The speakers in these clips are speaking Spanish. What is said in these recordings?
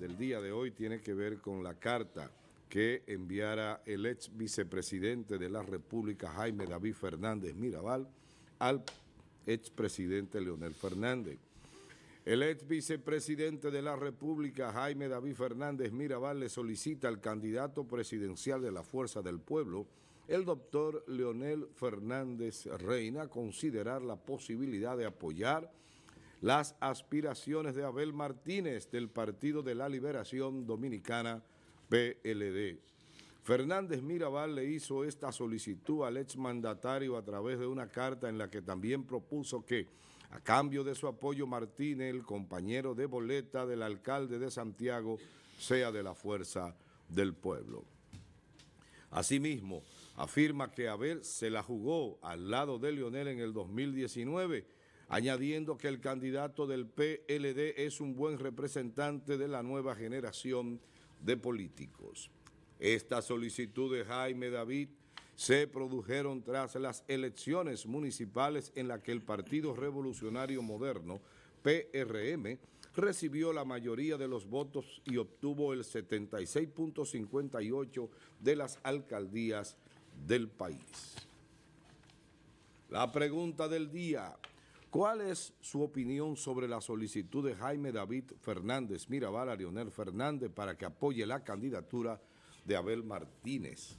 del día de hoy tiene que ver con la carta que enviara el ex vicepresidente de la República, Jaime David Fernández Mirabal, al expresidente Leonel Fernández. El ex vicepresidente de la República, Jaime David Fernández Mirabal, le solicita al candidato presidencial de la Fuerza del Pueblo, el doctor Leonel Fernández Reina, considerar la posibilidad de apoyar las aspiraciones de Abel Martínez del Partido de la Liberación Dominicana, PLD. Fernández Mirabal le hizo esta solicitud al exmandatario a través de una carta en la que también propuso que, a cambio de su apoyo, Martínez, el compañero de boleta del alcalde de Santiago, sea de la fuerza del pueblo. Asimismo, afirma que Abel se la jugó al lado de Lionel en el 2019 añadiendo que el candidato del PLD es un buen representante de la nueva generación de políticos. Esta solicitud de Jaime David se produjeron tras las elecciones municipales en las que el Partido Revolucionario Moderno, PRM, recibió la mayoría de los votos y obtuvo el 76.58 de las alcaldías del país. La pregunta del día, ¿Cuál es su opinión sobre la solicitud de Jaime David Fernández Mirabal a Leonel Fernández para que apoye la candidatura de Abel Martínez?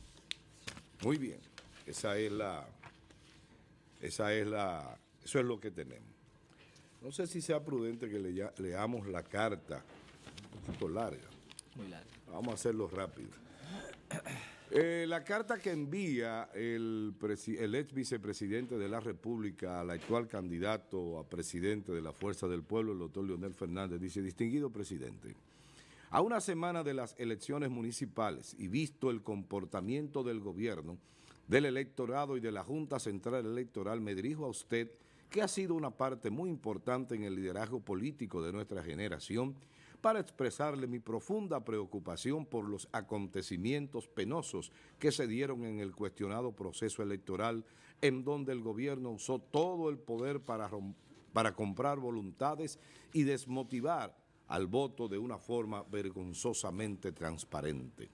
Muy bien, esa es la, esa es la, eso es lo que tenemos. No sé si sea prudente que leamos la carta, un poquito larga. Muy larga. Vamos a hacerlo rápido. Eh, la carta que envía el, el, ex vicepresidente de la República al actual candidato a presidente de la Fuerza del Pueblo, el doctor Leonel Fernández, dice, distinguido presidente, a una semana de las elecciones municipales y visto el comportamiento del gobierno, del electorado y de la Junta Central Electoral, me dirijo a usted que ha sido una parte muy importante en el liderazgo político de nuestra generación para expresarle mi profunda preocupación por los acontecimientos penosos que se dieron en el cuestionado proceso electoral en donde el gobierno usó todo el poder para, para comprar voluntades y desmotivar al voto de una forma vergonzosamente transparente.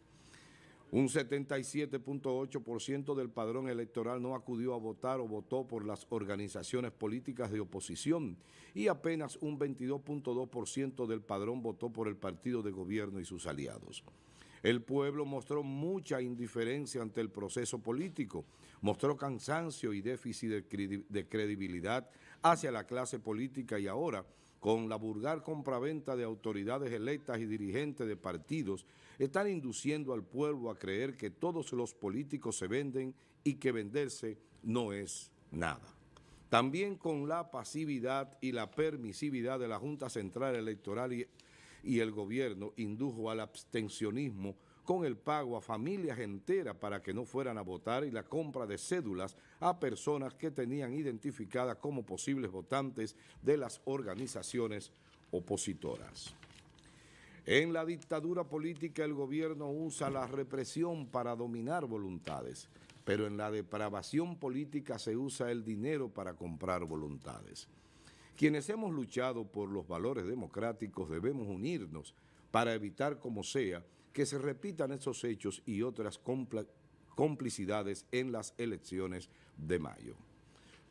Un 77.8% del padrón electoral no acudió a votar o votó por las organizaciones políticas de oposición y apenas un 22.2% del padrón votó por el partido de gobierno y sus aliados. El pueblo mostró mucha indiferencia ante el proceso político, mostró cansancio y déficit de credibilidad hacia la clase política y ahora con la vulgar compraventa de autoridades electas y dirigentes de partidos, están induciendo al pueblo a creer que todos los políticos se venden y que venderse no es nada. También con la pasividad y la permisividad de la Junta Central Electoral y, el gobierno indujo al abstencionismo con el pago a familias enteras para que no fueran a votar y la compra de cédulas a personas que tenían identificadas como posibles votantes de las organizaciones opositoras. En la dictadura política el gobierno usa la represión para dominar voluntades, pero en la depravación política se usa el dinero para comprar voluntades. Quienes hemos luchado por los valores democráticos debemos unirnos para evitar como sea que se repitan esos hechos y otras complicidades en las elecciones de mayo.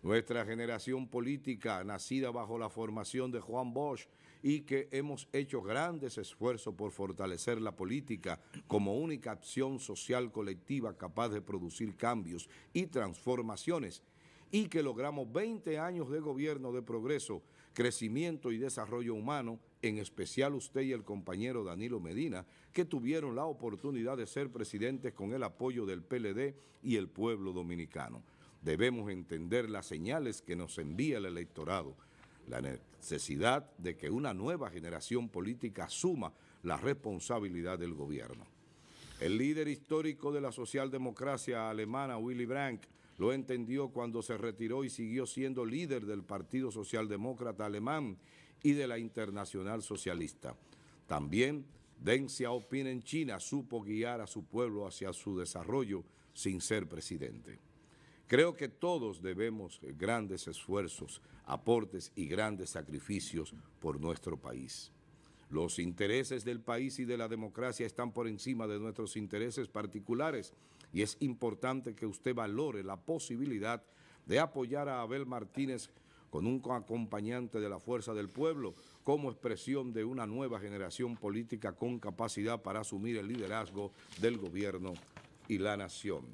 Nuestra generación política, nacida bajo la formación de Juan Bosch y que hemos hecho grandes esfuerzos por fortalecer la política como única acción social colectiva capaz de producir cambios y transformaciones, y que logramos 20 años de gobierno de progreso, crecimiento y desarrollo humano en especial usted y el compañero Danilo Medina, que tuvieron la oportunidad de ser presidentes con el apoyo del PLD y el pueblo dominicano. Debemos entender las señales que nos envía el electorado, la necesidad de que una nueva generación política asuma la responsabilidad del gobierno. El líder histórico de la socialdemocracia alemana, Willy Brandt, lo entendió cuando se retiró y siguió siendo líder del Partido Socialdemócrata Alemán y de la Internacional Socialista. También Deng Xiaoping en China supo guiar a su pueblo hacia su desarrollo sin ser presidente. Creo que todos debemos grandes esfuerzos, aportes y grandes sacrificios por nuestro país. Los intereses del país y de la democracia están por encima de nuestros intereses particulares y es importante que usted valore la posibilidad de apoyar a Abel Martínez con un acompañante de la fuerza del pueblo como expresión de una nueva generación política con capacidad para asumir el liderazgo del gobierno y la nación.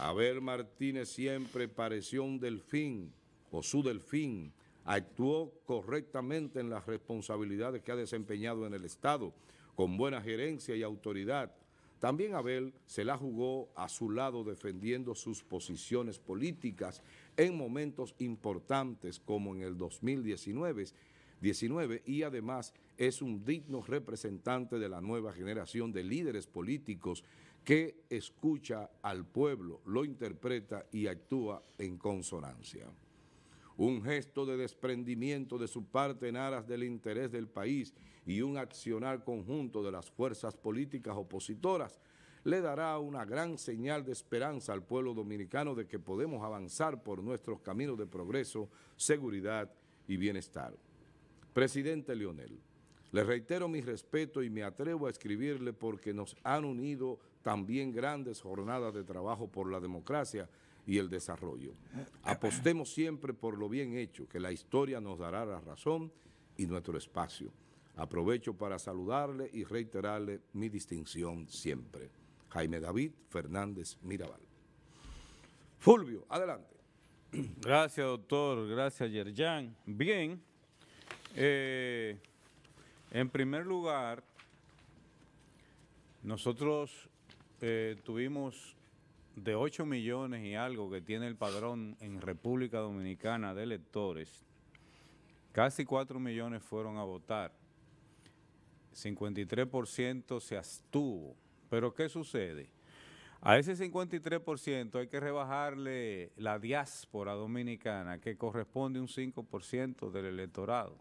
Abel Martínez siempre pareció un delfín o su delfín, actuó correctamente en las responsabilidades que ha desempeñado en el Estado, con buena gerencia y autoridad. También Abel se la jugó a su lado defendiendo sus posiciones políticas en momentos importantes como en el 2019 19, y además es un digno representante de la nueva generación de líderes políticos que escucha al pueblo, lo interpreta y actúa en consonancia. Un gesto de desprendimiento de su parte en aras del interés del país y un accionar conjunto de las fuerzas políticas opositoras le dará una gran señal de esperanza al pueblo dominicano de que podemos avanzar por nuestros caminos de progreso, seguridad y bienestar. Presidente Leonel, le reitero mi respeto y me atrevo a escribirle porque nos han unido también grandes jornadas de trabajo por la democracia y el desarrollo. Apostemos siempre por lo bien hecho, que la historia nos dará la razón y nuestro espacio. Aprovecho para saludarle y reiterarle mi distinción siempre. Jaime David Fernández Mirabal. Fulvio, adelante. Gracias, doctor. Gracias, Yerjan. Bien, eh, en primer lugar, nosotros eh, tuvimos de 8 millones y algo que tiene el padrón en República Dominicana de electores, casi 4 millones fueron a votar, 53% se abstuvo. Pero ¿qué sucede? A ese 53% hay que rebajarle la diáspora dominicana, que corresponde un 5% del electorado.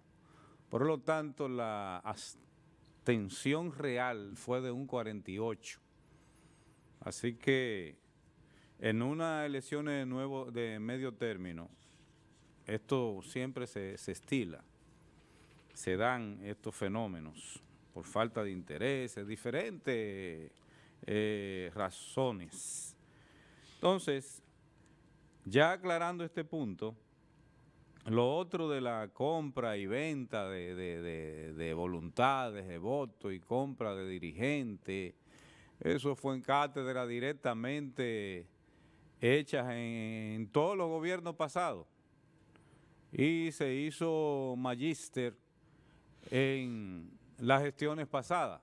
Por lo tanto, la abstención real fue de un 48%. Así que en una elección de, nuevo, de medio término, esto siempre se, estila, se dan estos fenómenos por falta de intereses, diferentes eh, razones. Entonces, ya aclarando este punto, lo otro de la compra y venta de, voluntades, de votos y compra de dirigentes, eso fue en cátedra directamente hechas en, en todos los gobiernos pasados. Y se hizo magíster en las gestiones pasadas.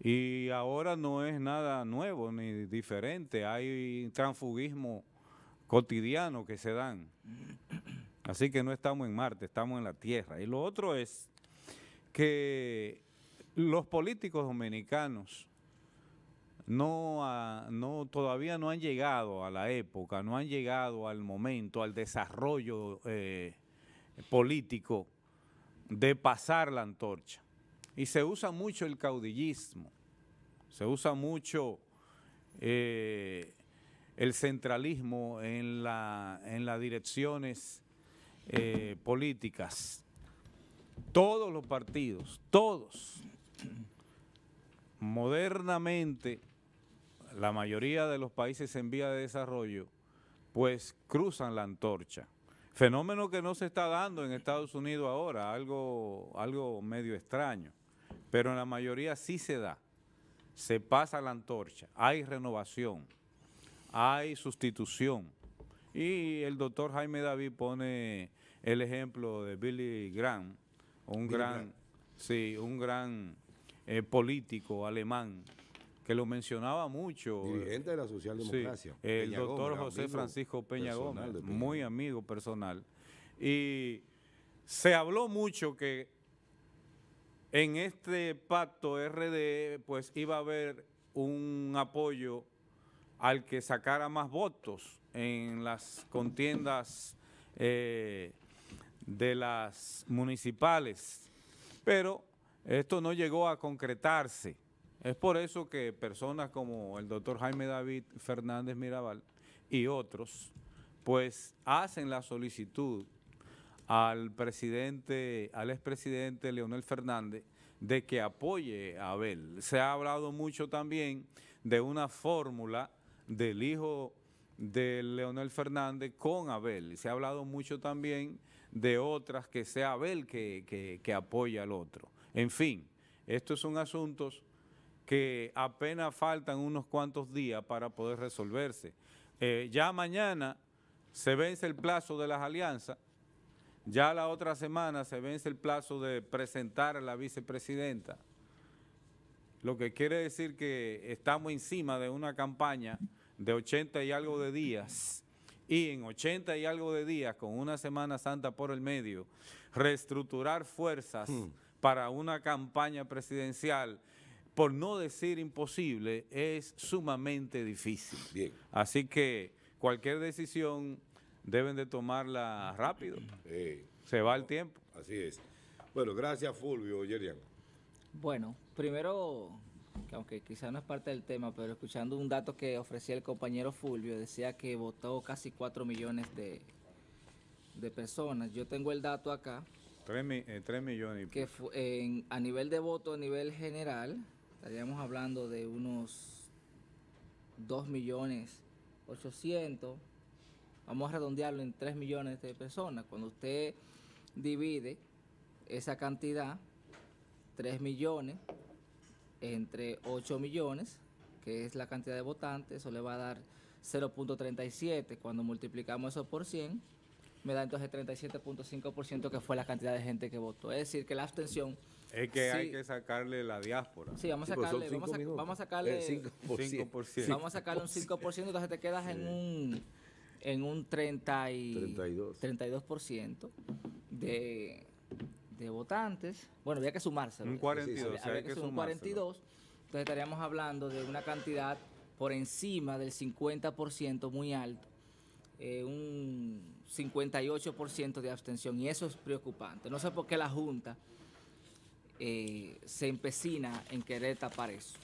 Y ahora no es nada nuevo ni diferente, hay transfugismo cotidiano que se dan. Así que no estamos en Marte, estamos en la Tierra. Y lo otro es que los políticos dominicanos no, no, todavía no han llegado a la época, no han llegado al momento, al desarrollo eh, político de pasar la antorcha. Y se usa mucho el caudillismo, se usa mucho eh, el centralismo en, la, en las direcciones eh, políticas. Todos los partidos, todos, modernamente, la mayoría de los países en vía de desarrollo, pues cruzan la antorcha. Fenómeno que no se está dando en Estados Unidos ahora, algo, algo medio extraño pero en la mayoría sí se da. Se pasa la antorcha, hay renovación, hay sustitución. Y el doctor Jaime David pone el ejemplo de Billy Graham, un gran, un gran eh, político alemán que lo mencionaba mucho. Dirigente de la socialdemocracia. el doctor José Francisco Peña Gómez, muy amigo personal. Y se habló mucho que en este pacto RD, e, pues iba a haber un apoyo al que sacara más votos en las contiendas eh, de las municipales, pero esto no llegó a concretarse. Es por eso que personas como el doctor Jaime David Fernández Mirabal y otros, pues hacen la solicitud al presidente, al expresidente Leonel Fernández de que apoye a Abel. Se ha hablado mucho también de una fórmula del hijo de Leonel Fernández con Abel. Se ha hablado mucho también de otras que sea Abel que, que, apoya al otro. En fin, estos son asuntos que apenas faltan unos cuantos días para poder resolverse. Eh, ya mañana se vence el plazo de las alianzas ya la otra semana se vence el plazo de presentar a la vicepresidenta, lo que quiere decir que estamos encima de una campaña de 80 y algo de días y en 80 y algo de días, con una Semana Santa por el medio, reestructurar fuerzas hmm. para una campaña presidencial, por no decir imposible, es sumamente difícil. Así que cualquier decisión deben de tomarla rápido. Se va el tiempo. Así es. Bueno, gracias Fulvio, Bueno, primero, aunque quizá no es parte del tema, pero escuchando un dato que ofrecía el compañero Fulvio, decía que votó casi 4 millones de, personas. Yo tengo el dato acá. 3, eh, millones. Que a nivel de voto, a nivel general, estaríamos hablando de unos 2 millones 800 vamos a redondearlo en 3 millones de personas. Cuando usted divide esa cantidad, 3 millones entre 8 millones, que es la cantidad de votantes, eso le va a dar 0.37. Cuando multiplicamos eso por 100, me da entonces 37.5% que fue la cantidad de gente que votó. Es decir, que la abstención... Es que hay que sacarle la diáspora. Sí, vamos a pues sacarle, vamos, a, vamos sacarle... 5%, eh, 5%, vamos a sacarle un 5%, entonces te quedas en un en un 32. de, de votantes. Bueno, había que sumárselo. Un 42. Había, que, un 42. Entonces estaríamos hablando de una cantidad por encima del 50% muy alto. Eh, un 58% de abstención y eso es preocupante. No sé por qué la Junta eh, se empecina en querer tapar eso.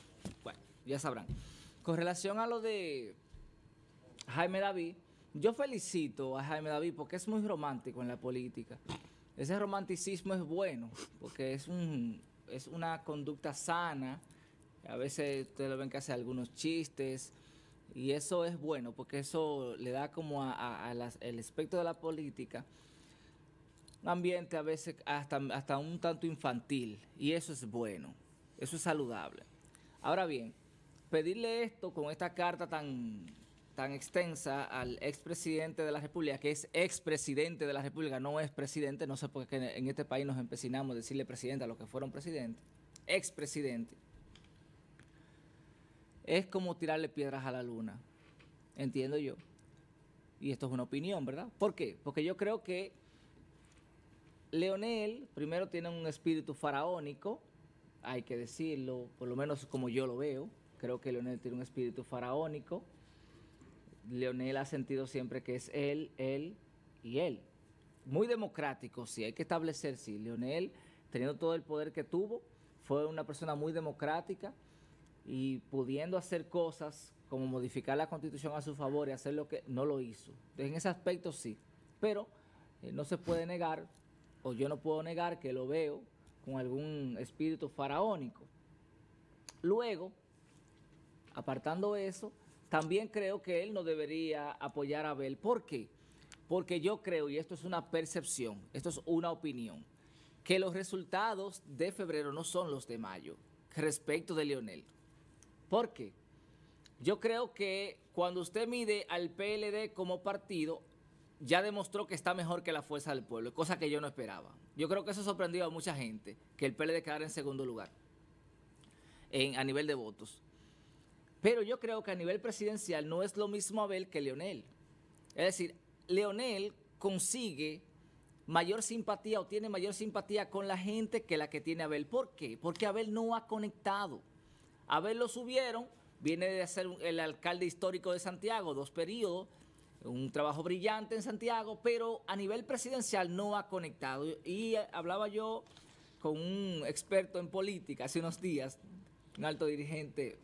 Bueno, ya sabrán. Con relación a lo de Jaime David, yo felicito a Jaime David porque es muy romántico en la política. Ese romanticismo es bueno porque es, un, es una conducta sana. A veces ustedes lo ven que hace algunos chistes y eso es bueno porque eso le da como a, el aspecto de la política un ambiente a veces hasta, hasta un tanto infantil y eso es bueno, eso es saludable. Ahora bien, pedirle esto con esta carta tan tan extensa al expresidente de la República, que es expresidente de la República, no es presidente, no sé por qué en este país nos empecinamos a decirle presidente a los que fueron presidentes, expresidente, es como tirarle piedras a la luna, entiendo yo. Y esto es una opinión, ¿verdad? ¿Por qué? Porque yo creo que Leonel, primero, tiene un espíritu faraónico, hay que decirlo, por lo menos como yo lo veo, creo que Leonel tiene un espíritu faraónico, Leonel ha sentido siempre que es él, él y él. Muy democrático, sí, hay que establecer, sí. Leonel, teniendo todo el poder que tuvo, fue una persona muy democrática y pudiendo hacer cosas como modificar la constitución a su favor y hacer lo que no lo hizo. En ese aspecto sí, pero eh, no se puede negar, o yo no puedo negar que lo veo con algún espíritu faraónico. Luego, apartando eso, también creo que él no debería apoyar a Abel. ¿Por qué? Porque yo creo, y esto es una percepción, esto es una opinión, que los resultados de febrero no son los de mayo respecto de Leonel. ¿Por qué? Yo creo que cuando usted mide al PLD como partido, ya demostró que está mejor que la fuerza del pueblo, cosa que yo no esperaba. Yo creo que eso sorprendió a mucha gente, que el PLD quedara en segundo lugar en, a nivel de votos. Pero yo creo que a nivel presidencial no es lo mismo Abel que Leonel. Es decir, Leonel consigue mayor simpatía o tiene mayor simpatía con la gente que la que tiene Abel. ¿Por qué? Porque Abel no ha conectado. Abel lo subieron, viene de ser el alcalde histórico de Santiago, dos periodos, un trabajo brillante en Santiago, pero a nivel presidencial no ha conectado. Y eh, hablaba yo con un experto en política hace unos días, un alto dirigente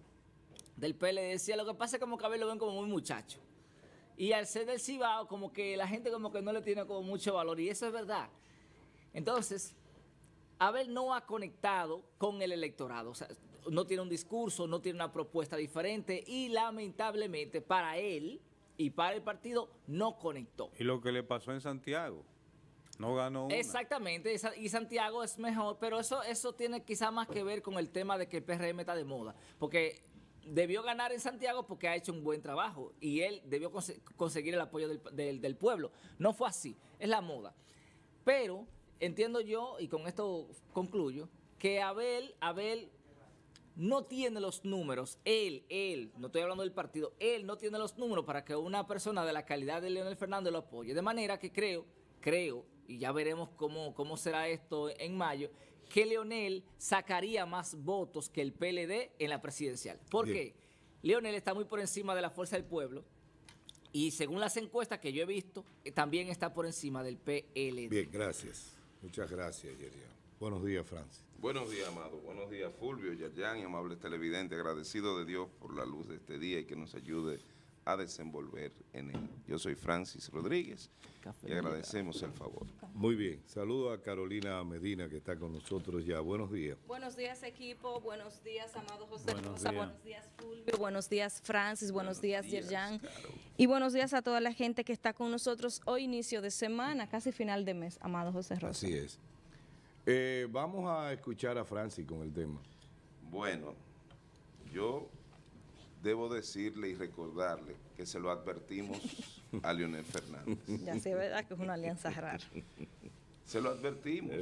del PLD decía, lo que pasa es que como que lo ven como muy muchacho. Y al ser del Cibao, como que la gente como que no le tiene como mucho valor, y eso es verdad. Entonces, Abel no ha conectado con el electorado, o sea, no tiene un discurso, no tiene una propuesta diferente, y lamentablemente para él y para el partido no conectó. Y lo que le pasó en Santiago. No ganó una. Exactamente, y Santiago es mejor, pero eso, eso tiene quizá más que ver con el tema de que el PRM está de moda, porque debió ganar en Santiago porque ha hecho un buen trabajo y él debió conseguir el apoyo del, pueblo. No fue así, es la moda. Pero entiendo yo, y con esto concluyo, que Abel, Abel no tiene los números, él, él, no estoy hablando del partido, él no tiene los números para que una persona de la calidad de Leonel Fernández lo apoye. De manera que creo, creo, y ya veremos cómo, cómo será esto en mayo, que Leonel sacaría más votos que el PLD en la presidencial. ¿Por qué? Leonel está muy por encima de la fuerza del pueblo y según las encuestas que yo he visto, eh, también está por encima del PLD. Bien, gracias. Muchas gracias, Yerian. Buenos días, Francis. Buenos días, Amado. Buenos días, Fulvio, Yerian y amables televidentes. Agradecido de Dios por la luz de este día y que nos ayude a desenvolver en él. Yo soy Francis Rodríguez y agradecemos el favor. Muy bien, saludo a Carolina Medina que está con nosotros ya. Buenos días. Buenos días equipo, buenos días Amado José buenos Rosa, días. buenos días Fulvio, buenos días Francis, buenos, días, Yerjan y buenos días a toda la gente que está con nosotros hoy inicio de semana, casi final de mes, Amado José Rosa. Así es. Eh, vamos a escuchar a Francis con el tema. Bueno, yo debo decirle y recordarle que se lo advertimos a Leonel Fernández. Ya sé, ¿verdad? Que es una alianza rara. Se lo advertimos.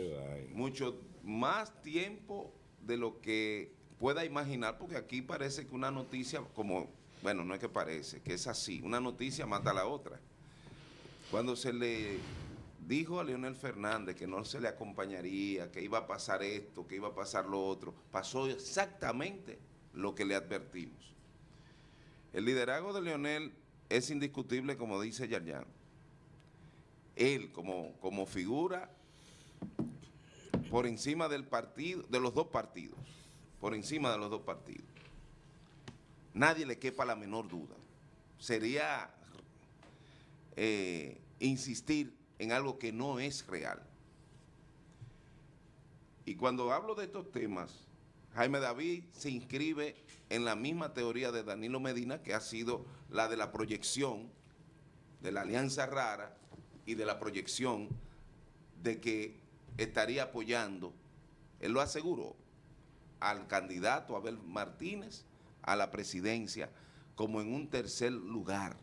Mucho más tiempo de lo que pueda imaginar, porque aquí parece que una noticia, como, bueno, no es que parece, que es así, una noticia mata a la otra. Cuando se le dijo a Leonel Fernández que no se le acompañaría, que iba a pasar esto, que iba a pasar lo otro, pasó exactamente lo que le advertimos. El liderazgo de Leonel es indiscutible, como dice ya Él, como, como figura por encima del partido, de los dos partidos, por encima de los dos partidos. Nadie le quepa la menor duda. Sería eh, insistir en algo que no es real. Y cuando hablo de estos temas, Jaime David se inscribe en la misma teoría de Danilo Medina, que ha sido la de la proyección, de la alianza rara y de la proyección de que estaría apoyando, él lo aseguró, al candidato Abel Martínez a la presidencia como en un tercer lugar.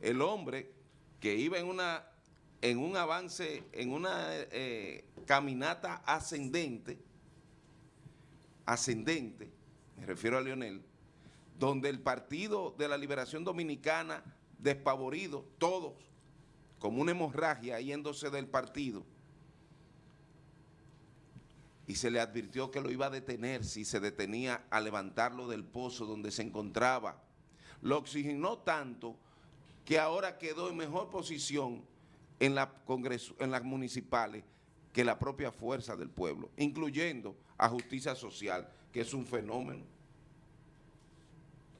El hombre que iba en una en un avance, en una eh, caminata ascendente, ascendente, me refiero a Leonel, donde el Partido de la Liberación Dominicana, despavorido, todos, como una hemorragia yéndose del partido, y se le advirtió que lo iba a detener si se detenía a levantarlo del pozo donde se encontraba. Lo oxigenó tanto que ahora quedó en mejor posición en, en las municipales que la propia fuerza del pueblo, incluyendo a justicia social, que es un fenómeno.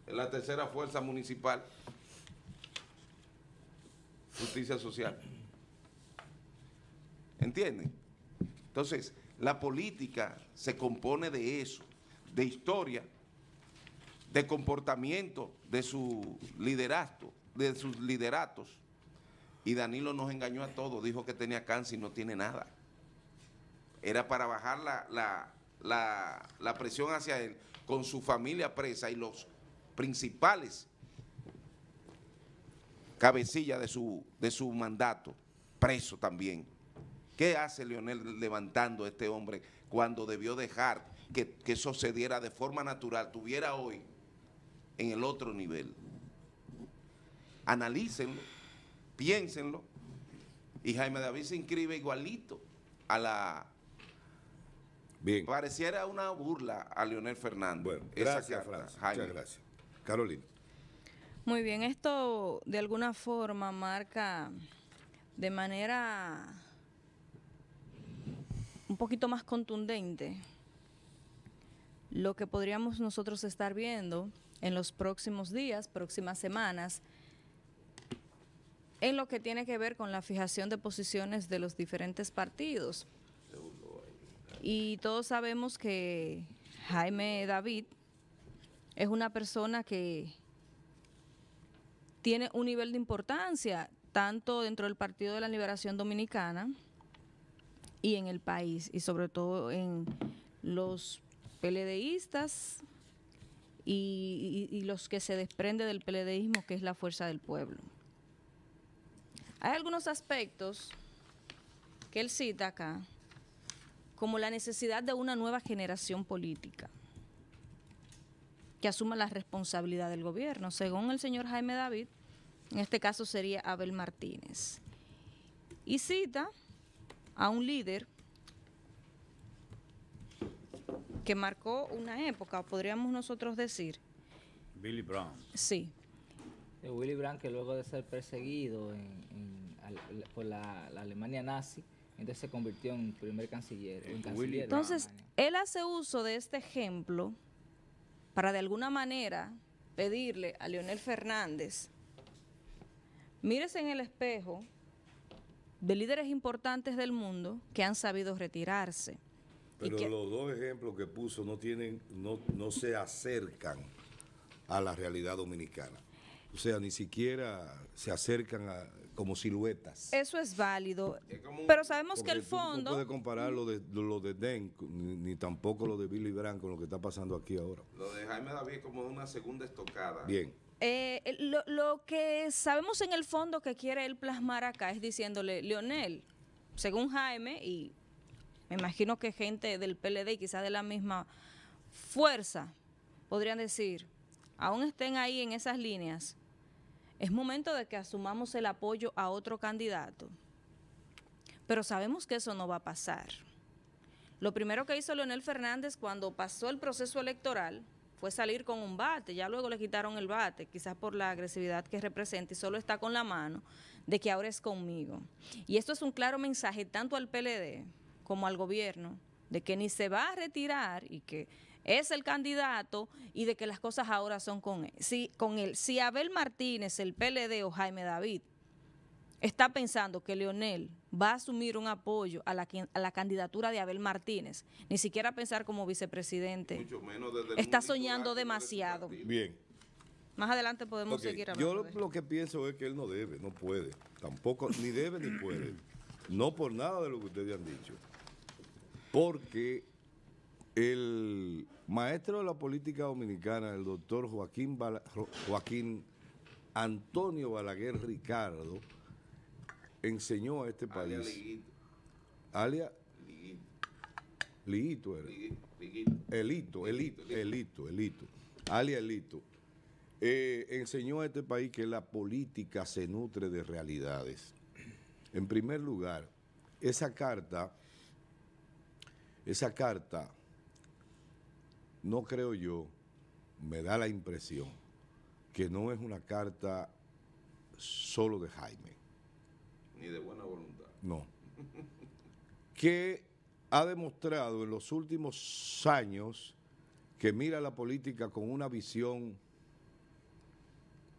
la tercera fuerza municipal, justicia social. ¿Entienden? Entonces, la política se compone de eso, de historia, de comportamiento, de su liderazgo, de sus lideratos. Y Danilo nos engañó a todos, dijo que tenía cáncer y no tiene nada era para bajar la, presión hacia él, con su familia presa y los principales cabecilla de su, de su mandato, preso también. ¿Qué hace Leonel levantando a este hombre cuando debió dejar que, que eso de forma natural, tuviera hoy en el otro nivel? Analícenlo, piénsenlo, y Jaime David se inscribe igualito a la Pareciera una burla a Leonel Fernández. Bueno, gracias, Francis. Muchas gracias. Carolina. Muy bien, esto de alguna forma marca de manera un poquito más contundente lo que podríamos nosotros estar viendo en los próximos días, próximas semanas, en lo que tiene que ver con la fijación de posiciones de los diferentes partidos. Y todos sabemos que Jaime David es una persona que tiene un nivel de importancia, tanto dentro del Partido de la Liberación Dominicana y en el país, y sobre todo en los PLDistas y, los que se desprende del PLDismo, que es la fuerza del pueblo. Hay algunos aspectos que él cita acá como la necesidad de una nueva generación política que asuma la responsabilidad del gobierno. Según el señor Jaime David, en este caso sería Abel Martínez. Y cita a un líder que marcó una época, podríamos nosotros decir. Billy Brown. Sí. Willy Brandt, que luego de ser perseguido por la Alemania nazi, entonces se convirtió en primer canciller. Eh, Entonces, él hace uso de este ejemplo para de alguna manera pedirle a Leonel Fernández, mírese en el espejo de líderes importantes del mundo que han sabido retirarse. Pero los dos ejemplos que puso no tienen, no se acercan a la realidad dominicana. O sea, ni siquiera se acercan a, como siluetas. Eso es válido. pero sabemos que el fondo. No puede comparar lo de, lo de Den, ni, tampoco lo de Billy Brandt con lo que está pasando aquí ahora. Lo de Jaime David como una segunda estocada. Bien. Eh, lo, lo que sabemos en el fondo que quiere él plasmar acá es diciéndole, Leonel, según Jaime, y me imagino que gente del PLD y quizás de la misma fuerza podrían decir, aún estén ahí en esas líneas, es momento de que asumamos el apoyo a otro candidato. Pero sabemos que eso no va a pasar. Lo primero que hizo Leonel Fernández cuando pasó el proceso electoral fue salir con un bate, ya luego le quitaron el bate, quizás por la agresividad que representa y solo está con la mano, de que ahora es conmigo. Y esto es un claro mensaje tanto al PLD como al gobierno de que ni se va a retirar y que es el candidato y de que las cosas ahora son con él. Si, con él. si Abel Martínez, el PLD o Jaime David está pensando que Leonel va a asumir un apoyo a la, la candidatura de Abel Martínez, ni siquiera pensar como vicepresidente, está soñando demasiado. Bien. Más adelante podemos seguir hablando. Yo lo, lo que pienso es que él no debe, no puede, tampoco, ni debe ni puede. No por nada de lo que ustedes han dicho. Porque el maestro de la política dominicana, el doctor Joaquín, Joaquín Antonio Balaguer Ricardo, enseñó a este país. Alia Liguito. era. Elito, Elito, Elito, Elito. Alia Elito. Eh, enseñó a este país que la política se nutre de realidades. En primer lugar, esa carta, esa carta no creo yo, me da la impresión que no es una carta solo de Jaime. Ni de buena voluntad. No. que ha demostrado en los últimos años que mira la política con una visión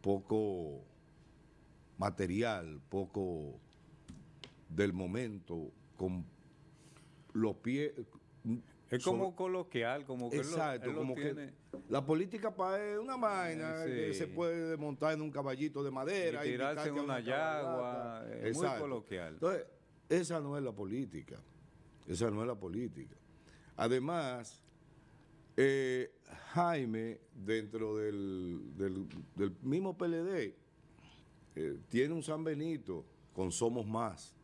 poco material, poco del momento, con los pies es como coloquial, como que exacto, lo, como tiene. la política para es una vaina eh, se puede montar en un caballito de madera. Y tirarse en una, yagua, es eh, muy coloquial. Entonces, esa no es la política. Esa no es la política. Además, eh, Jaime, dentro del, mismo PLD, tiene un San Benito con Somos Más.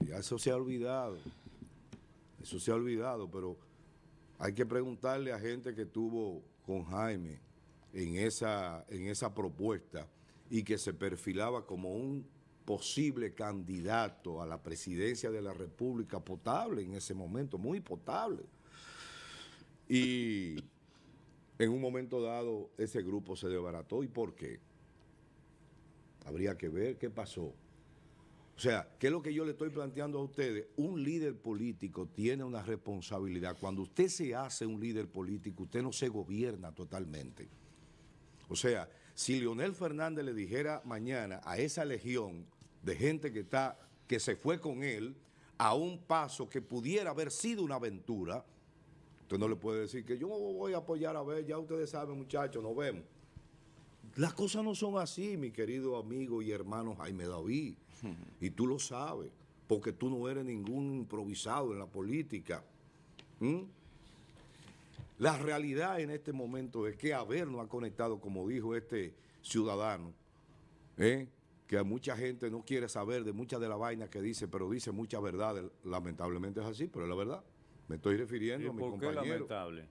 y eso se ha olvidado. Eso se ha olvidado, pero hay que preguntarle a gente que estuvo con Jaime en esa, en esa propuesta y que se perfilaba como un posible candidato a la presidencia de la República potable en ese momento, muy potable. Y en un momento dado ese grupo se desbarató. ¿Y por qué? Habría que ver qué pasó. O sea, ¿qué es lo que yo le estoy planteando a ustedes? Un líder político tiene una responsabilidad. Cuando usted se hace un líder político, usted no se gobierna totalmente. O sea, si Leonel Fernández le dijera mañana a esa legión de gente que está, que se fue con él a un paso que pudiera haber sido una aventura, usted no le puede decir que yo voy a apoyar a ver, ya ustedes saben, muchachos, nos vemos. Las cosas no son así, mi querido amigo y hermano Jaime David. Y tú lo sabes, porque tú no eres ningún improvisado en la política. La realidad en este momento es que habernos ha conectado, como dijo este ciudadano, ¿eh? que mucha gente no quiere saber de muchas de la vaina que dice, pero dice muchas verdades. Lamentablemente es así, pero es la verdad. Me estoy refiriendo a mi por qué lamentable?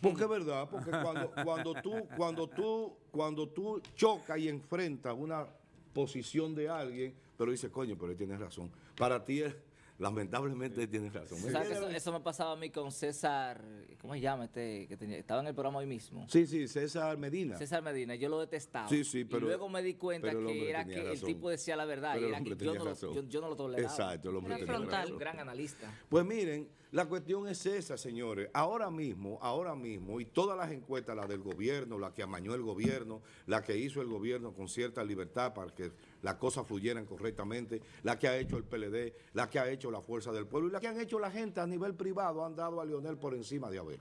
Porque es verdad, porque cuando, cuando, tú, cuando, tú, cuando tú chocas y enfrentas una posición de alguien, pero dices, coño, pero él tiene razón. Para ti, eh, lamentablemente, él tiene razón. ¿Sabes eso, eso, me pasaba a mí con César, ¿cómo se llama este? Que tenía, estaba en el programa hoy mismo. Sí, sí, César Medina. César Medina, yo lo detestaba. Sí, sí, pero. Y luego me di cuenta que era que el tipo decía la verdad. y que yo no, no, lo toleraba. Exacto, el hombre era tenía frontal. un gran analista. Pues miren. La cuestión es esa, señores. Ahora mismo, ahora mismo, y todas las encuestas, la del gobierno, la que amañó el gobierno, la que hizo el gobierno con cierta libertad para que las cosas fluyeran correctamente, la que ha hecho el PLD, la que ha hecho la Fuerza del Pueblo y la que han hecho la gente a nivel privado, han dado a Leonel por encima de Abel.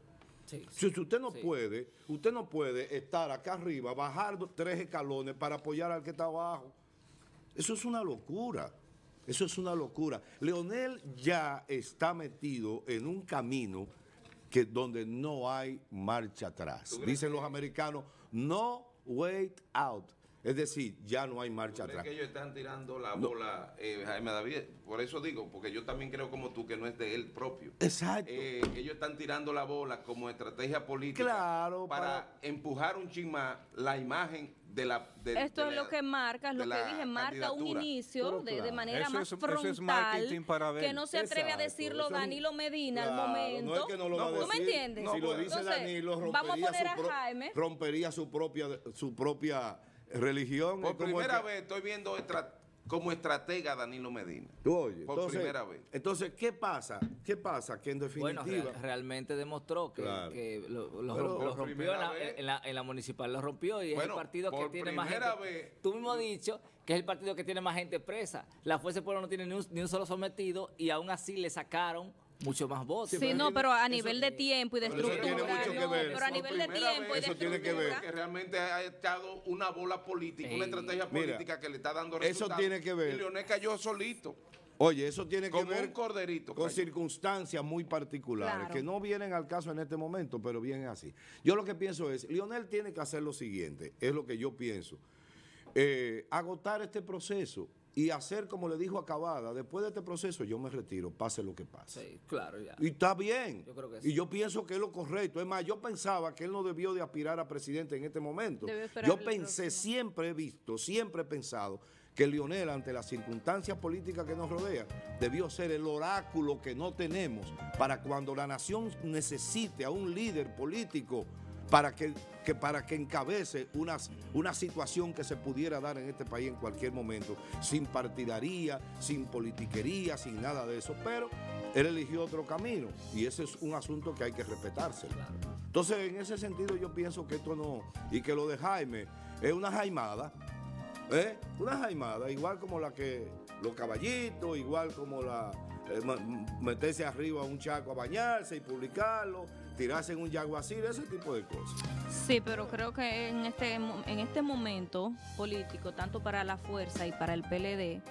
si usted no puede, usted no puede estar acá arriba, bajar tres escalones para apoyar al que está abajo. Eso es una locura. Eso es una locura. Leonel ya está metido en un camino que donde no hay marcha atrás. Dicen los americanos, no wait out. Es decir, ya no hay marcha atrás. que ellos están tirando la bola, eh, Jaime David? Por eso digo, porque yo también creo como tú que no es de él propio. Exacto. Eh, ellos están tirando la bola como estrategia política claro, para, empujar un chima la imagen de la... De, Esto es lo que marca, es lo que dije, marca un inicio De, manera más frontal, que no se atreve a decirlo Danilo Medina al momento. No es que no lo a me entiendes? si lo dice Danilo, rompería, vamos a rompería su propia... Su propia religión. Por primera vez estoy viendo como estratega Danilo Medina. Tú Por primera vez. Entonces, ¿qué pasa? ¿Qué pasa? Que en definitiva... Bueno, realmente demostró que, lo, rompió en la, en, la, municipal, lo rompió y es el partido que tiene más gente. tú mismo has dicho que es el partido que tiene más gente presa. La Fuerza del Pueblo no tiene ni un, ni un solo sometido y aún así le sacaron mucho más votos. Sí, no, pero a nivel de tiempo y de estructura. Eso tiene mucho que ver. pero a nivel de tiempo y de eso tiene que ver. Que realmente ha echado una bola política, una estrategia política que le está dando resultados. Eso tiene que ver. Y cayó solito. Oye, eso tiene que ver corderito, con circunstancias muy particulares que no vienen al caso en este momento, pero vienen así. Yo lo que pienso es, Lionel tiene que hacer lo siguiente, es lo que yo pienso. Eh, agotar este proceso y hacer como le dijo Acabada, después de este proceso yo me retiro, pase lo que pase. Sí, claro, ya. Y está bien. Yo creo que sí. Y yo pienso que es lo correcto. Es más, yo pensaba que él no debió de aspirar a presidente en este momento. Yo pensé, siempre he visto, siempre he pensado que Lionel, ante las circunstancias políticas que nos rodea, debió ser el oráculo que no tenemos para cuando la nación necesite a un líder político para que, para que encabece una, una situación que se pudiera dar en este país en cualquier momento, sin partidaría, sin politiquería, sin nada de eso. Pero él eligió otro camino y ese es un asunto que hay que respetarse. Entonces, en ese sentido yo pienso que esto no, y que lo de Jaime es una jaimada, ¿eh? una jaimada, igual como la que los caballitos, igual como la eh, meterse arriba a un chaco a bañarse y publicarlo, tirarse en un yaguacil, ese tipo de cosas. Sí, pero creo que en este, en este momento político, tanto para la fuerza y para el PLD,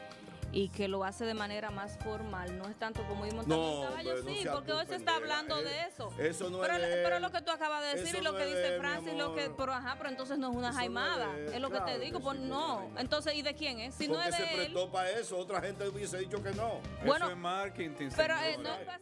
y que lo hace de manera más formal, no es tanto como irnos no, sí, porque hoy se está hablando ¿eh? de eso. Eso no pero, es pero lo que tú acabas de decir y lo que dice Francis, lo que, pero ajá, pero entonces no es una jaimada, es, lo que te digo, pues no. Entonces, ¿y de quién es? Si no es se de se prestó para eso, otra gente hubiese dicho que no. Bueno, eso es marketing. Pero, eh, no es